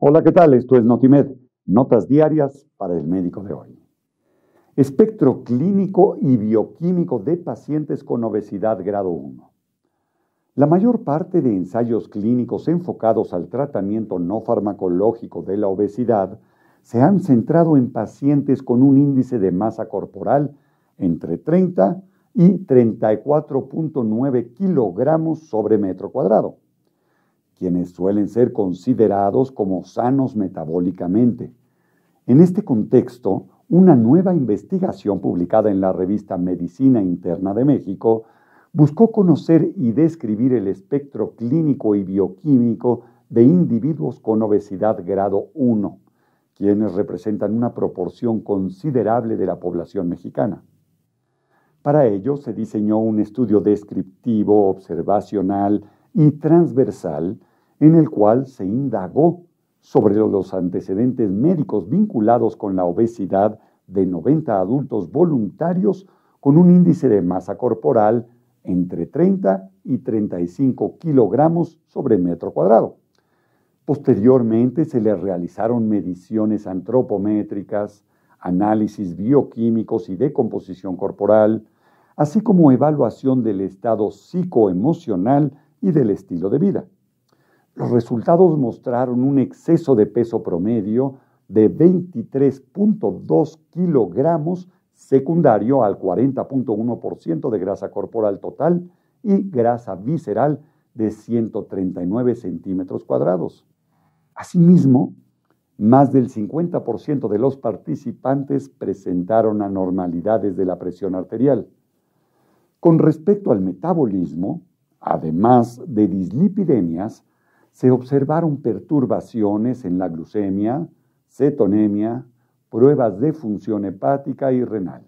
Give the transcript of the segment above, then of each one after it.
Hola, ¿qué tal? Esto es Notimed, notas diarias para el médico de hoy. Espectro clínico y bioquímico de pacientes con obesidad grado 1. La mayor parte de ensayos clínicos enfocados al tratamiento no farmacológico de la obesidad se han centrado en pacientes con un índice de masa corporal entre 30 y 34.9 kilogramos sobre metro cuadrado quienes suelen ser considerados como sanos metabólicamente. En este contexto, una nueva investigación publicada en la revista Medicina Interna de México buscó conocer y describir el espectro clínico y bioquímico de individuos con obesidad grado 1, quienes representan una proporción considerable de la población mexicana. Para ello se diseñó un estudio descriptivo, observacional y transversal en el cual se indagó sobre los antecedentes médicos vinculados con la obesidad de 90 adultos voluntarios con un índice de masa corporal entre 30 y 35 kilogramos sobre metro cuadrado. Posteriormente se le realizaron mediciones antropométricas, análisis bioquímicos y de composición corporal, así como evaluación del estado psicoemocional y del estilo de vida. Los resultados mostraron un exceso de peso promedio de 23.2 kilogramos secundario al 40.1% de grasa corporal total y grasa visceral de 139 centímetros cuadrados. Asimismo, más del 50% de los participantes presentaron anormalidades de la presión arterial. Con respecto al metabolismo, Además de dislipidemias, se observaron perturbaciones en la glucemia, cetonemia, pruebas de función hepática y renal.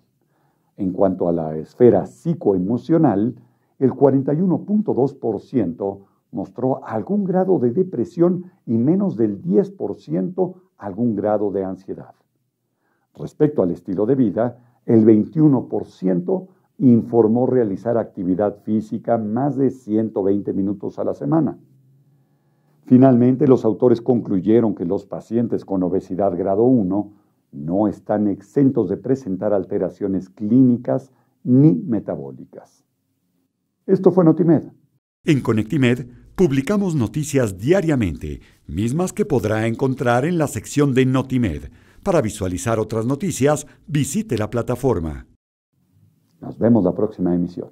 En cuanto a la esfera psicoemocional, el 41.2% mostró algún grado de depresión y menos del 10% algún grado de ansiedad. Respecto al estilo de vida, el 21% informó realizar actividad física más de 120 minutos a la semana. Finalmente, los autores concluyeron que los pacientes con obesidad grado 1 no están exentos de presentar alteraciones clínicas ni metabólicas. Esto fue Notimed. En Conectimed publicamos noticias diariamente, mismas que podrá encontrar en la sección de Notimed. Para visualizar otras noticias, visite la plataforma. Nos vemos la próxima emisión.